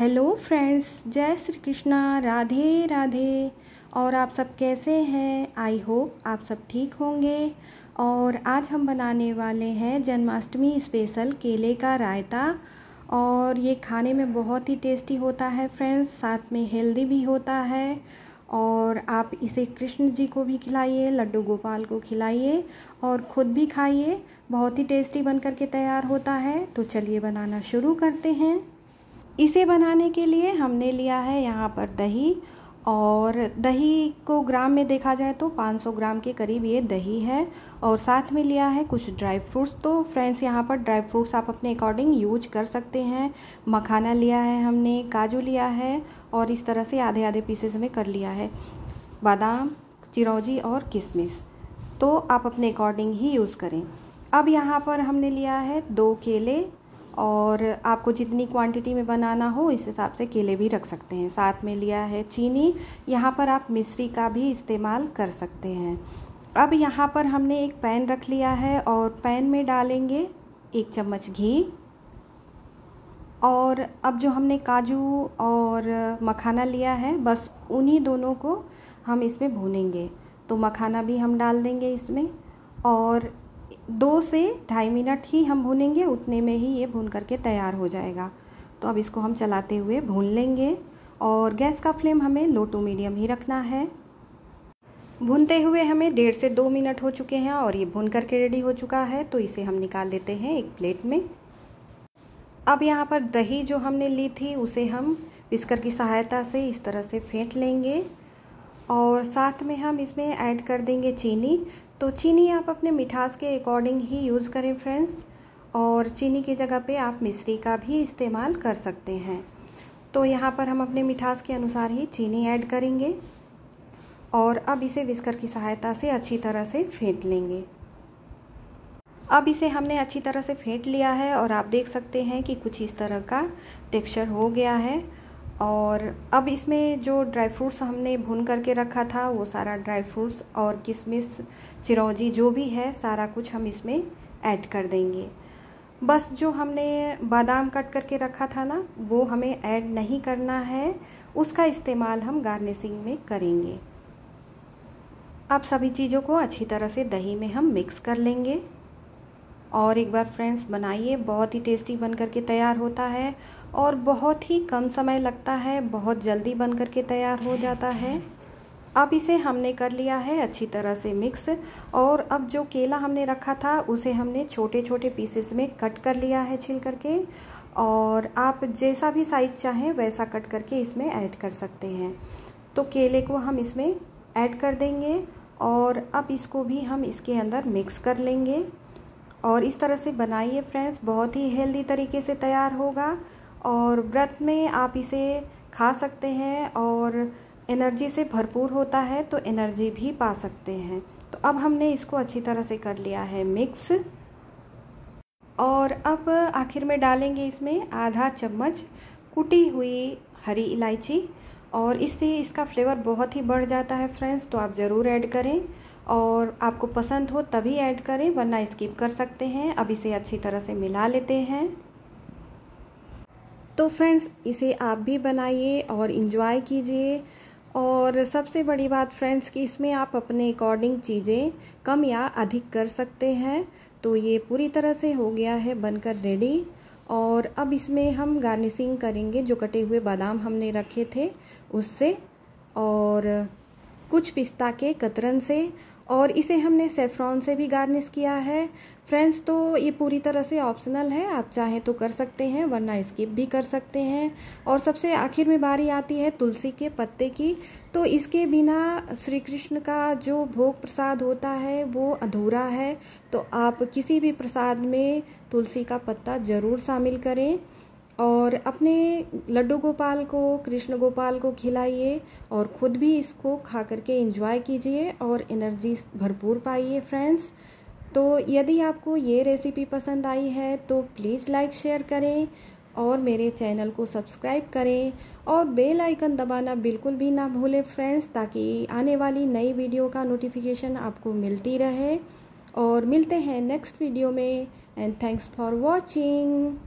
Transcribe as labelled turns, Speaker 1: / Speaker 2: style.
Speaker 1: hello friends जय श्री कृष्णा राधे राधे और आप सब कैसे हैं आई होप आप सब ठीक होंगे और आज हम बनाने वाले हैं जन्माष्टमी स्पेशल केले का रायता और ये खाने में बहुत ही टेस्टी होता है फ्रेंड्स साथ में हेल्दी भी होता है और आप इसे कृष्ण जी को भी खिलाइए लड्डू गोपाल को खिलाइए और ख़ुद भी खाइए बहुत ही टेस्टी बन करके तैयार होता है तो चलिए बनाना शुरू करते हैं इसे बनाने के लिए हमने लिया है यहाँ पर दही और दही को ग्राम में देखा जाए तो 500 ग्राम के करीब ये दही है और साथ में लिया है कुछ ड्राई फ्रूट्स तो फ्रेंड्स यहाँ पर ड्राई फ्रूट्स आप अपने अकॉर्डिंग यूज कर सकते हैं मखाना लिया है हमने काजू लिया है और इस तरह से आधे आधे पीसेस में कर लिया है बादाम चिरौजी और किशमिश तो आप अपने अकॉर्डिंग ही यूज़ करें अब यहाँ पर हमने लिया है दो केले और आपको जितनी क्वांटिटी में बनाना हो इस हिसाब से केले भी रख सकते हैं साथ में लिया है चीनी यहाँ पर आप मिश्री का भी इस्तेमाल कर सकते हैं अब यहाँ पर हमने एक पैन रख लिया है और पैन में डालेंगे एक चम्मच घी और अब जो हमने काजू और मखाना लिया है बस उन्हीं दोनों को हम इसमें भूनेंगे तो मखाना भी हम डाल देंगे इसमें और दो से ढाई मिनट ही हम भूनेंगे उतने में ही ये भून करके तैयार हो जाएगा तो अब इसको हम चलाते हुए भून लेंगे और गैस का फ्लेम हमें लो टू मीडियम ही रखना है भूनते हुए हमें डेढ़ से दो मिनट हो चुके हैं और ये भून करके रेडी हो चुका है तो इसे हम निकाल लेते हैं एक प्लेट में अब यहाँ पर दही जो हमने ली थी उसे हम विस्कर की सहायता से इस तरह से फेंट लेंगे और साथ में हम इसमें ऐड कर देंगे चीनी तो चीनी आप अपने मिठास के अकॉर्डिंग ही यूज़ करें फ्रेंड्स और चीनी की जगह पे आप मिश्री का भी इस्तेमाल कर सकते हैं तो यहाँ पर हम अपने मिठास के अनुसार ही चीनी ऐड करेंगे और अब इसे विस्कर की सहायता से अच्छी तरह से फेंट लेंगे अब इसे हमने अच्छी तरह से फेंट लिया है और आप देख सकते हैं कि कुछ इस तरह का टेक्सचर हो गया है और अब इसमें जो ड्राई फ्रूट्स हमने भून करके रखा था वो सारा ड्राई फ्रूट्स और किशमिश चिरौजी जो भी है सारा कुछ हम इसमें ऐड कर देंगे बस जो हमने बादाम कट करके रखा था ना वो हमें ऐड नहीं करना है उसका इस्तेमाल हम गार्निशिंग में करेंगे अब सभी चीज़ों को अच्छी तरह से दही में हम मिक्स कर लेंगे और एक बार फ्रेंड्स बनाइए बहुत ही टेस्टी बन कर के तैयार होता है और बहुत ही कम समय लगता है बहुत जल्दी बन कर के तैयार हो जाता है अब इसे हमने कर लिया है अच्छी तरह से मिक्स और अब जो केला हमने रखा था उसे हमने छोटे छोटे पीसेस में कट कर लिया है छिल करके और आप जैसा भी साइज चाहें वैसा कट करके इसमें ऐड कर सकते हैं तो केले को हम इसमें ऐड कर देंगे और अब इसको भी हम इसके अंदर मिक्स कर लेंगे और इस तरह से बनाइए फ्रेंड्स बहुत ही हेल्दी तरीके से तैयार होगा और व्रत में आप इसे खा सकते हैं और एनर्जी से भरपूर होता है तो एनर्जी भी पा सकते हैं तो अब हमने इसको अच्छी तरह से कर लिया है मिक्स और अब आखिर में डालेंगे इसमें आधा चम्मच कुटी हुई हरी इलायची और इससे इसका फ्लेवर बहुत ही बढ़ जाता है फ्रेंड्स तो आप ज़रूर ऐड करें और आपको पसंद हो तभी ऐड करें वरना स्किप कर सकते हैं अब इसे अच्छी तरह से मिला लेते हैं तो फ्रेंड्स इसे आप भी बनाइए और इन्जॉय कीजिए और सबसे बड़ी बात फ्रेंड्स कि इसमें आप अपने अकॉर्डिंग चीज़ें कम या अधिक कर सकते हैं तो ये पूरी तरह से हो गया है बनकर रेडी और अब इसमें हम गार्निशिंग करेंगे जो कटे हुए बादाम हमने रखे थे उससे और कुछ पिस्ता के कतरन से और इसे हमने सेफ्रॉन से भी गार्निश किया है फ्रेंड्स तो ये पूरी तरह से ऑप्शनल है आप चाहें तो कर सकते हैं वरना स्किप भी कर सकते हैं और सबसे आखिर में बारी आती है तुलसी के पत्ते की तो इसके बिना श्री कृष्ण का जो भोग प्रसाद होता है वो अधूरा है तो आप किसी भी प्रसाद में तुलसी का पत्ता ज़रूर शामिल करें और अपने लड्डू गोपाल को कृष्ण गोपाल को खिलाइए और ख़ुद भी इसको खा करके इंजॉय कीजिए और एनर्जी भरपूर पाइए फ्रेंड्स तो यदि आपको ये रेसिपी पसंद आई है तो प्लीज़ लाइक शेयर करें और मेरे चैनल को सब्सक्राइब करें और बेल आइकन दबाना बिल्कुल भी ना भूलें फ्रेंड्स ताकि आने वाली नई वीडियो का नोटिफिकेशन आपको मिलती रहे और मिलते हैं नेक्स्ट वीडियो में एंड थैंक्स फॉर वॉचिंग